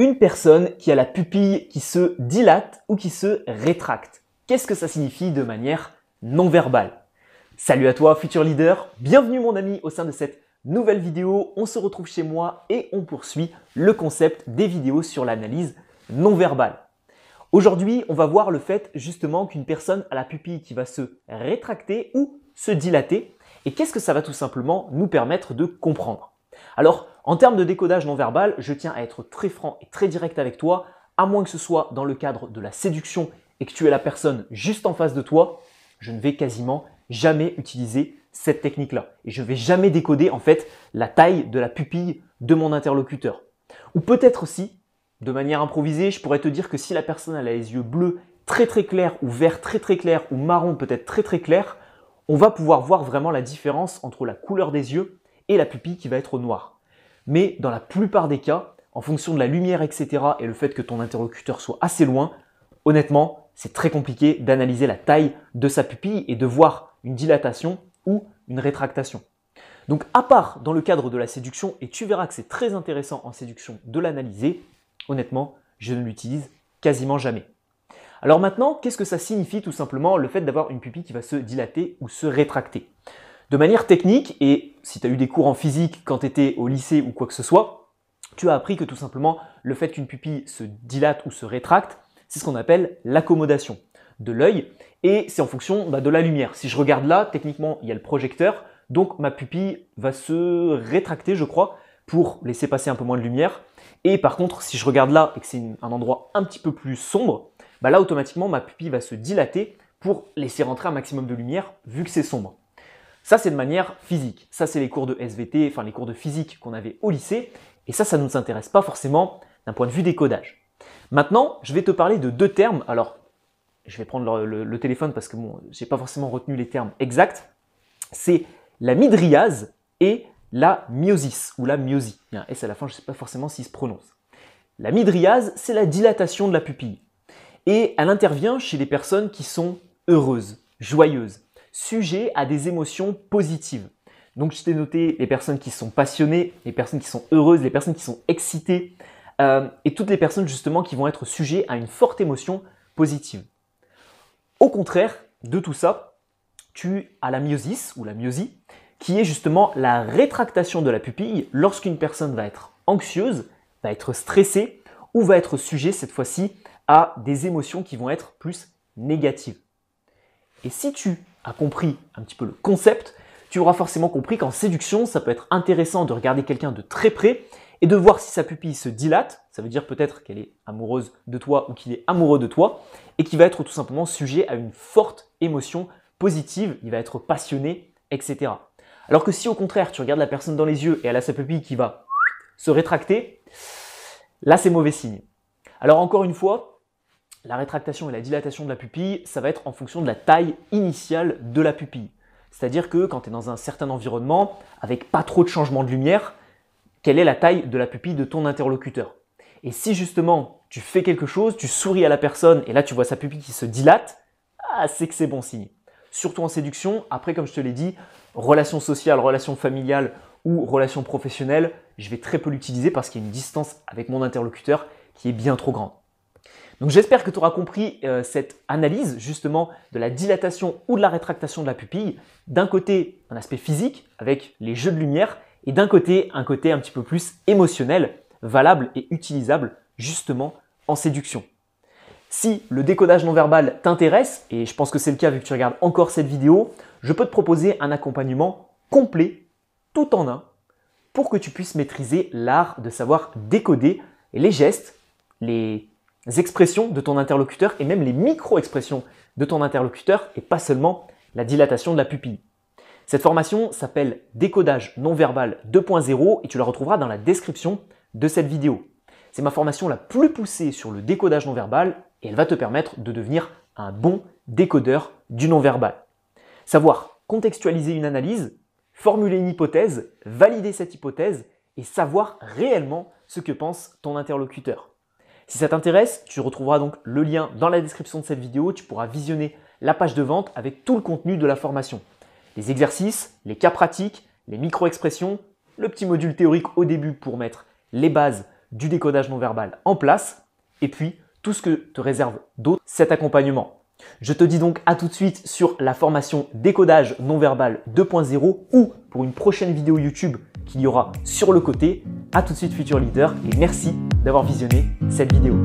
Une personne qui a la pupille qui se dilate ou qui se rétracte. Qu'est-ce que ça signifie de manière non verbale Salut à toi futur leader, bienvenue mon ami au sein de cette nouvelle vidéo. On se retrouve chez moi et on poursuit le concept des vidéos sur l'analyse non verbale. Aujourd'hui, on va voir le fait justement qu'une personne a la pupille qui va se rétracter ou se dilater. Et qu'est-ce que ça va tout simplement nous permettre de comprendre Alors, en termes de décodage non verbal, je tiens à être très franc et très direct avec toi, à moins que ce soit dans le cadre de la séduction et que tu aies la personne juste en face de toi, je ne vais quasiment jamais utiliser cette technique-là. Et je ne vais jamais décoder en fait la taille de la pupille de mon interlocuteur. Ou peut-être aussi, de manière improvisée, je pourrais te dire que si la personne a les yeux bleus très très clairs ou verts très très clairs ou marron peut-être très très clairs, on va pouvoir voir vraiment la différence entre la couleur des yeux et la pupille qui va être noire mais dans la plupart des cas, en fonction de la lumière, etc., et le fait que ton interlocuteur soit assez loin, honnêtement, c'est très compliqué d'analyser la taille de sa pupille et de voir une dilatation ou une rétractation. Donc à part dans le cadre de la séduction, et tu verras que c'est très intéressant en séduction de l'analyser, honnêtement, je ne l'utilise quasiment jamais. Alors maintenant, qu'est-ce que ça signifie tout simplement le fait d'avoir une pupille qui va se dilater ou se rétracter de manière technique, et si tu as eu des cours en physique quand tu étais au lycée ou quoi que ce soit, tu as appris que tout simplement le fait qu'une pupille se dilate ou se rétracte, c'est ce qu'on appelle l'accommodation de l'œil, et c'est en fonction bah, de la lumière. Si je regarde là, techniquement, il y a le projecteur, donc ma pupille va se rétracter, je crois, pour laisser passer un peu moins de lumière. Et par contre, si je regarde là et que c'est un endroit un petit peu plus sombre, bah, là automatiquement ma pupille va se dilater pour laisser rentrer un maximum de lumière vu que c'est sombre. Ça, c'est de manière physique. Ça, c'est les cours de SVT, enfin les cours de physique qu'on avait au lycée. Et ça, ça ne nous intéresse pas forcément d'un point de vue décodage. Maintenant, je vais te parler de deux termes. Alors, je vais prendre le, téléphone parce que je n'ai pas forcément retenu les termes exacts. C'est la midriase et la myosis ou la myosie. Et y à la fin, je ne sais pas forcément s'il se prononce. La midriase, c'est la dilatation de la pupille. Et elle intervient chez les personnes qui sont heureuses, joyeuses sujet à des émotions positives. Donc je t'ai noté les personnes qui sont passionnées, les personnes qui sont heureuses, les personnes qui sont excitées, euh, et toutes les personnes justement qui vont être sujets à une forte émotion positive. Au contraire de tout ça, tu as la myosis ou la myosie, qui est justement la rétractation de la pupille lorsqu'une personne va être anxieuse, va être stressée ou va être sujet cette fois-ci à des émotions qui vont être plus négatives. Et si tu compris un petit peu le concept, tu auras forcément compris qu'en séduction, ça peut être intéressant de regarder quelqu'un de très près et de voir si sa pupille se dilate, ça veut dire peut-être qu'elle est amoureuse de toi ou qu'il est amoureux de toi, et qu'il va être tout simplement sujet à une forte émotion positive, il va être passionné, etc. Alors que si au contraire tu regardes la personne dans les yeux et elle a sa pupille qui va se rétracter, là c'est mauvais signe. Alors encore une fois, la rétractation et la dilatation de la pupille, ça va être en fonction de la taille initiale de la pupille. C'est-à-dire que quand tu es dans un certain environnement, avec pas trop de changement de lumière, quelle est la taille de la pupille de ton interlocuteur Et si justement tu fais quelque chose, tu souris à la personne et là tu vois sa pupille qui se dilate, ah, c'est que c'est bon signe. Surtout en séduction, après comme je te l'ai dit, relation sociale, relation familiale ou relation professionnelle, je vais très peu l'utiliser parce qu'il y a une distance avec mon interlocuteur qui est bien trop grande. Donc j'espère que tu auras compris euh, cette analyse justement de la dilatation ou de la rétractation de la pupille. D'un côté, un aspect physique avec les jeux de lumière et d'un côté, un côté un petit peu plus émotionnel, valable et utilisable justement en séduction. Si le décodage non verbal t'intéresse, et je pense que c'est le cas vu que tu regardes encore cette vidéo, je peux te proposer un accompagnement complet, tout en un, pour que tu puisses maîtriser l'art de savoir décoder les gestes, les expressions de ton interlocuteur et même les micro-expressions de ton interlocuteur et pas seulement la dilatation de la pupille. Cette formation s'appelle Décodage non verbal 2.0 et tu la retrouveras dans la description de cette vidéo. C'est ma formation la plus poussée sur le décodage non verbal et elle va te permettre de devenir un bon décodeur du non verbal. Savoir contextualiser une analyse, formuler une hypothèse, valider cette hypothèse et savoir réellement ce que pense ton interlocuteur. Si ça t'intéresse, tu retrouveras donc le lien dans la description de cette vidéo. Tu pourras visionner la page de vente avec tout le contenu de la formation. Les exercices, les cas pratiques, les micro-expressions, le petit module théorique au début pour mettre les bases du décodage non verbal en place, et puis tout ce que te réserve d'autre cet accompagnement. Je te dis donc à tout de suite sur la formation décodage non verbal 2.0 ou pour une prochaine vidéo YouTube qu'il y aura sur le côté. A tout de suite futur leader et merci d'avoir visionné cette vidéo.